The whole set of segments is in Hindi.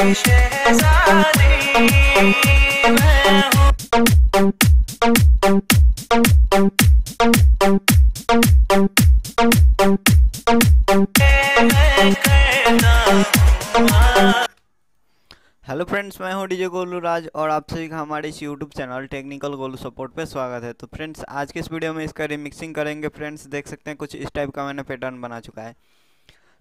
हेलो फ्रेंड्स मैं हूं डीजे गोलू राज और आप सभी का हमारे इस YouTube channel technical Golu support पे स्वागत है तो फ्रेंड्स आज के इस वीडियो में इसका रिमिक्सिंग करेंगे फ्रेंड्स देख सकते हैं कुछ इस टाइप का मैंने पैटर्न बना चुका है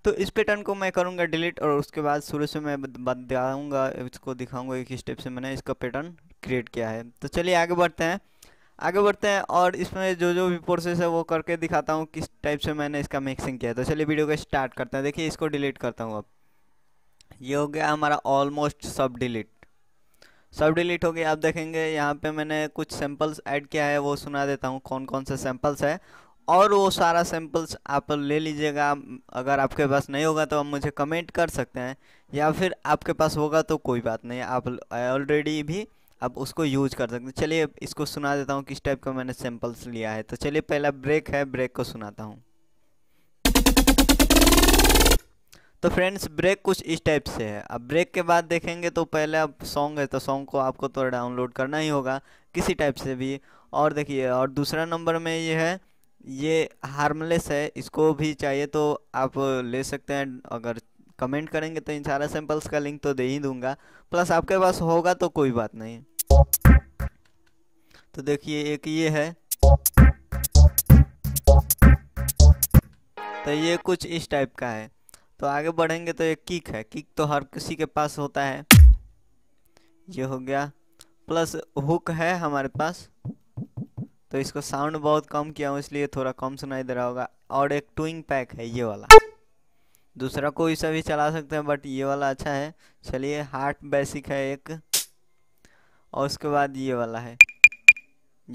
तो इस पैटर्न को मैं करूँगा डिलीट और उसके बाद शुरू से मैं बताऊँगा इसको दिखाऊँगा किस स्टेप से मैंने इसका पैटर्न क्रिएट किया है तो चलिए आगे बढ़ते हैं आगे बढ़ते हैं और इसमें जो जो भी प्रोसेस है वो करके दिखाता हूँ किस टाइप से मैंने इसका मिक्सिंग किया है तो चलिए वीडियो को स्टार्ट करते हैं देखिए इसको डिलीट करता हूँ अब ये हो गया हमारा ऑलमोस्ट सब डिलीट सब डिलीट हो गया आप देखेंगे यहाँ पे मैंने कुछ सैंपल्स ऐड किया है वो सुना देता हूँ कौन कौन से सैंपल्स है और वो सारा सैम्पल्स आप ले लीजिएगा अगर आपके पास नहीं होगा तो आप मुझे कमेंट कर सकते हैं या फिर आपके पास होगा तो कोई बात नहीं आप ऑलरेडी भी आप उसको यूज कर सकते हैं चलिए इसको सुना देता हूँ किस टाइप का मैंने सैम्पल्स लिया है तो चलिए पहला ब्रेक है ब्रेक को सुनाता हूँ तो फ्रेंड्स ब्रेक कुछ इस टाइप से है अब ब्रेक के बाद देखेंगे तो पहले अब सॉन्ग है तो सॉन्ग को आपको तो डाउनलोड करना ही होगा किसी टाइप से भी और देखिए और दूसरा नंबर में ये है ये हार्मलेस है इसको भी चाहिए तो आप ले सकते हैं अगर कमेंट करेंगे तो इन सारा सैंपल्स का लिंक तो दे ही दूंगा प्लस आपके पास होगा तो कोई बात नहीं तो देखिए एक ये है तो ये कुछ इस टाइप का है तो आगे बढ़ेंगे तो एक किक है किक तो हर किसी के पास होता है ये हो गया प्लस हुक है हमारे पास तो इसको साउंड बहुत कम किया हूँ इसलिए थोड़ा कम सुनाई दे रहा होगा और एक ट्विंग पैक है ये वाला दूसरा कोई सा भी चला सकते हैं बट ये वाला अच्छा है चलिए हार्ट बेसिक है एक और उसके बाद ये वाला है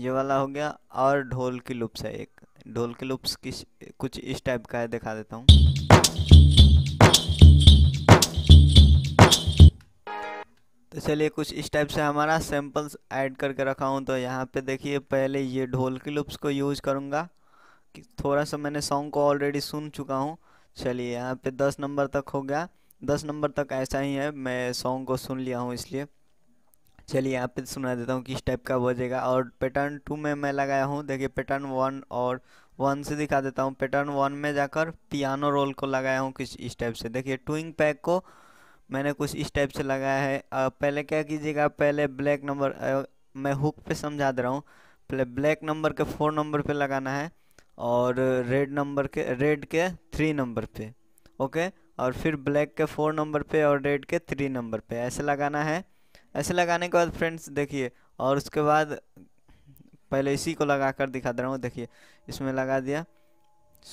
ये वाला हो गया और ढोल की लुप्स है एक ढोल के लुप्स किस कुछ इस टाइप का है दिखा देता हूँ तो चलिए कुछ इस टाइप से हमारा सैम्पल्स ऐड करके रखा हूँ तो यहाँ पे देखिए पहले ये ढोल की लुप्स को यूज़ करूँगा कि थोड़ा सा मैंने सॉन्ग को ऑलरेडी सुन चुका हूँ चलिए यहाँ पे दस नंबर तक हो गया दस नंबर तक ऐसा ही है मैं सॉन्ग को सुन लिया हूँ इसलिए चलिए यहाँ पे सुना देता हूँ किस टाइप का बजेगा और पैटर्न टू में मैं लगाया हूँ देखिए पैटर्न वन और वन से दिखा देता हूँ पैटर्न वन में जाकर पियानो रोल को लगाया हूँ किस इस टाइप से देखिए ट्विंग पैक को मैंने कुछ इस टाइप से लगाया है पहले क्या कीजिएगा पहले ब्लैक नंबर मैं हुक पे समझा दे रहा हूँ पहले ब्लैक नंबर के फोर नंबर पे लगाना है और रेड नंबर के रेड के थ्री नंबर पे ओके और फिर ब्लैक के फोर नंबर पे और रेड के थ्री नंबर पे ऐसे लगाना है ऐसे लगाने के बाद फ्रेंड्स देखिए और उसके बाद पहले इसी को लगा कर दिखा दे रहा हूँ देखिए इसमें लगा दिया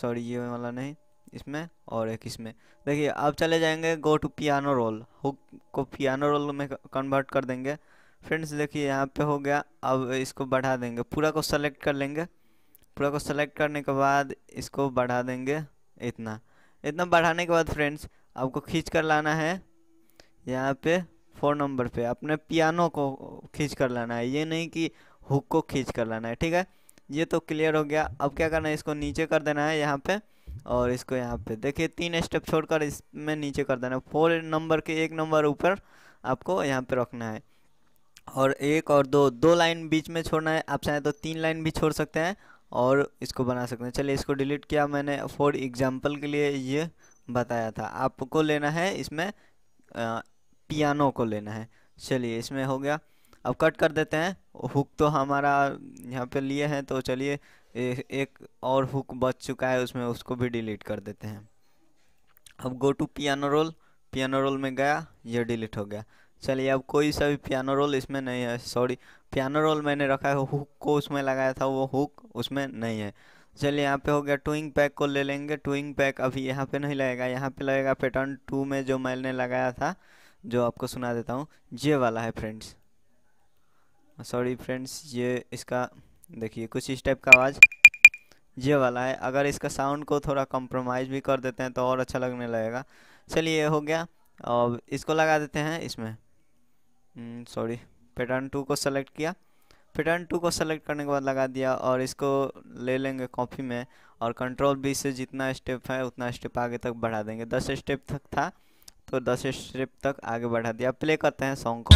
सॉरी ये वाला नहीं इसमें और एक इसमें देखिए अब चले जाएंगे go to piano roll hook को पियानो रोल में कन्वर्ट कर देंगे फ्रेंड्स देखिए यहाँ पे हो गया अब इसको बढ़ा देंगे पूरा को सेलेक्ट कर लेंगे पूरा को सेलेक्ट करने के बाद इसको बढ़ा देंगे इतना इतना बढ़ाने के बाद फ्रेंड्स आपको खींच कर लाना है यहाँ पे फोर नंबर पे अपने पियानो को खींच कर लाना है ये नहीं कि हुक को खींच कर लाना है ठीक है ये तो क्लियर हो गया अब क्या करना है इसको नीचे कर देना है यहाँ पे और इसको यहाँ पे देखिए तीन स्टेप छोड़कर इसमें नीचे कर देना फोर नंबर के एक नंबर ऊपर आपको यहाँ पे रखना है और एक और दो दो लाइन बीच में छोड़ना है आप चाहें तो तीन लाइन भी छोड़ सकते हैं और इसको बना सकते हैं चलिए इसको डिलीट किया मैंने फॉर एग्जाम्पल के लिए ये बताया था आपको लेना है इसमें आ, पियानो को लेना है चलिए इसमें हो गया अब कट कर देते हैं हुक तो हमारा यहाँ पे लिए हैं तो चलिए ए, एक और हुक बच चुका है उसमें उसको भी डिलीट कर देते हैं अब go to piano roll piano roll में गया ये डिलीट हो गया चलिए अब कोई सा भी पियानो रोल इसमें नहीं है सॉरी पियानो रोल मैंने रखा है हुक को उसमें लगाया था वो हुक उसमें नहीं है चलिए यहाँ पे हो गया टूइंग पैक को ले लेंगे टूइंग पैक अभी यहाँ पे नहीं लगेगा यहाँ पे लगेगा पैटर्न टू में जो मैंने लगाया था जो आपको सुना देता हूँ ये वाला है फ्रेंड्स सॉरी फ्रेंड्स ये इसका देखिए कुछ इस टाइप का आवाज़ ये वाला है अगर इसका साउंड को थोड़ा कंप्रोमाइज़ भी कर देते हैं तो और अच्छा लगने लगेगा चलिए हो गया अब इसको लगा देते हैं इसमें सॉरी पैटर्न टू को सेलेक्ट किया पैटर्न टू को सेलेक्ट करने के बाद लगा दिया और इसको ले लेंगे कॉपी में और कंट्रोल बी से जितना स्टेप है उतना स्टेप आगे तक बढ़ा देंगे दस स्टेप तक था तो दस स्टेप तक आगे बढ़ा दिया प्ले करते हैं सॉन्ग को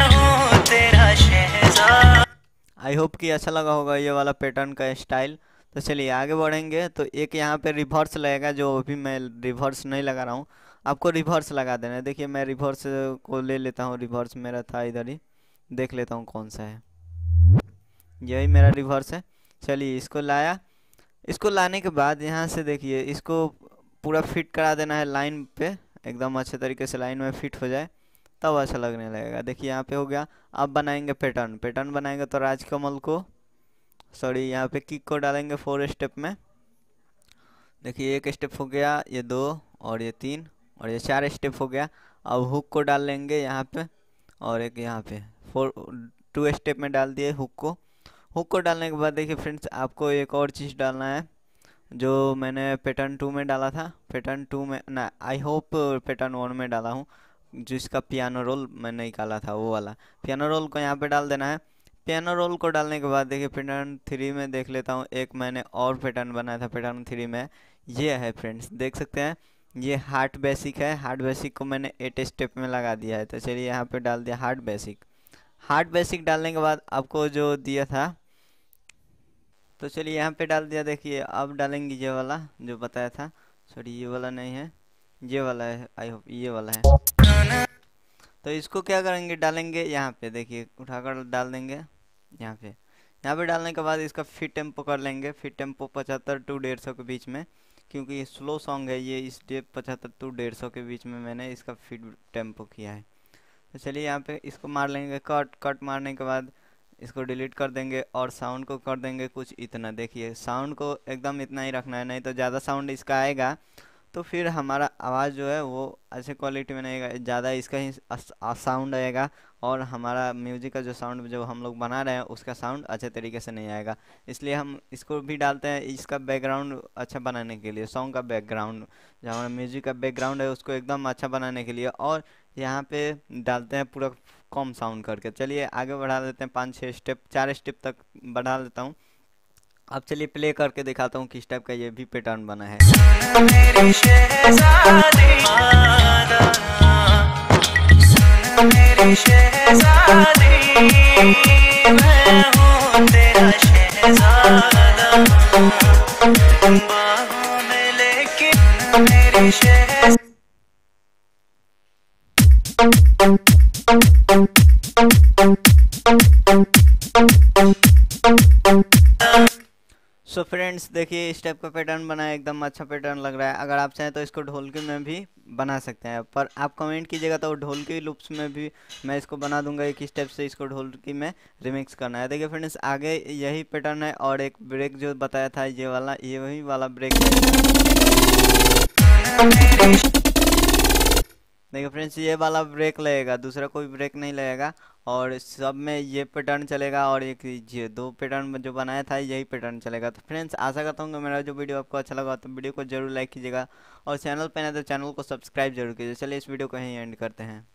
आई होप कि अच्छा लगा होगा ये वाला पैटर्न का स्टाइल तो चलिए आगे बढ़ेंगे तो एक यहाँ पे रिवर्स लगेगा जो अभी मैं रिवर्स नहीं लगा रहा हूँ आपको रिवर्स लगा देना है देखिए मैं रिवर्स को ले लेता हूँ रिवर्स मेरा था इधर ही देख लेता हूँ कौन सा है यही मेरा रिवर्स है चलिए इसको लाया इसको लाने के बाद यहाँ से देखिए इसको पूरा फिट करा देना है लाइन पर एकदम अच्छे तरीके से लाइन में फिट हो जाए तब अच्छा लगने लगेगा देखिए यहाँ पे हो गया अब बनाएंगे पैटर्न पैटर्न बनाएंगे तो राजकमल को सॉरी यहाँ पे किक को डालेंगे फोर स्टेप में देखिए एक स्टेप हो गया ये दो और ये तीन और ये चार स्टेप हो गया अब हुक को डाल लेंगे यहाँ पे और एक यहाँ पे फोर टू स्टेप में डाल दिए हुक को हुक को डालने के बाद देखिए फ्रेंड्स आपको एक और चीज़ डालना है जो मैंने पैटर्न टू में डाला था पैटर्न टू में ना आई होप पैटर्न वन में डाला हूँ जिसका पियानो रोल मैंने निकाला था वो वाला पियानो रोल को यहाँ पे डाल देना है पियानो रोल को डालने के बाद देखिए पैटर्न थ्री में देख लेता हूँ एक मैंने और पैटर्न बनाया था पैटर्न थ्री में ये है फ्रेंड्स देख सकते हैं ये हार्ट बेसिक है हार्ट बेसिक को मैंने एट स्टेप में लगा दिया है तो चलिए यहाँ पर डाल दिया हार्ट बेसिक हार्ट बेसिक डालने के बाद आपको जो दिया था तो चलिए यहाँ पे डाल दिया देखिए अब डालेंगे ये वाला जो बताया था सॉरी ये वाला नहीं है ये वाला है आई होप ये वाला है तो इसको क्या करेंगे डालेंगे यहाँ पे देखिए उठाकर डाल देंगे यहाँ पे यहाँ पे डालने के बाद इसका फिट टेम्पो कर लेंगे फिट टेम्पो पचहत्तर टू डेढ़ सौ के बीच में क्योंकि ये स्लो सॉन्ग है ये इस डे पचहत्तर टू डेढ़ सौ के बीच में मैंने इसका फिट टेम्पो किया है तो चलिए यहाँ पे इसको मार लेंगे कट कट मारने के बाद इसको डिलीट कर देंगे और साउंड को कर देंगे कुछ इतना देखिए साउंड को एकदम इतना ही रखना है नहीं तो ज़्यादा साउंड इसका आएगा तो फिर हमारा आवाज़ जो है वो अच्छे क्वालिटी में नहीं आएगा ज़्यादा इसका ही साउंड आएगा और हमारा म्यूज़िक का जो साउंड जो हम लोग बना रहे हैं उसका साउंड अच्छे तरीके से नहीं आएगा इसलिए हम इसको भी डालते हैं इसका बैकग्राउंड अच्छा बनाने के लिए सॉन्ग का बैकग्राउंड जो हमारा म्यूज़िक का बैकग्राउंड है उसको एकदम अच्छा बनाने के लिए और यहाँ पे डालते हैं पूरा कॉम साउंड करके चलिए आगे बढ़ा देते हैं पाँच छः स्टेप चार स्टेप तक बढ़ा देता हूँ अब चलिए प्ले करके दिखाता हूँ किस टाइप का ये भी पैटर्न बना है मेरे सो फ्रेंड्स देखिए इस टाइप का पैटर्न बना है एकदम अच्छा पैटर्न लग रहा है अगर आप चाहें तो इसको ढोलकी में भी बना सकते हैं पर आप कमेंट कीजिएगा तो ढोलकी लुप्स में भी मैं इसको बना दूंगा एक स्टेप से इसको ढोलकी में रिमिक्स करना है देखिए फ्रेंड्स आगे यही पैटर्न है और एक ब्रेक जो बताया था ये वाला ये वही वाला ब्रेक देखिए फ्रेंड्स ये वाला ब्रेक लगेगा दूसरा कोई ब्रेक नहीं लगेगा और सब में ये पैटर्न चलेगा और एक ये दो पैटर्न जो बनाया था यही पैटर्न चलेगा तो फ्रेंड्स आशा करता हूँ कि मेरा जो वीडियो आपको अच्छा लगा तो वीडियो को जरूर लाइक कीजिएगा और चैनल पर ना तो चैनल को सब्सक्राइब जरूर कीजिए चलिए इस वीडियो को यहीं एंड करते हैं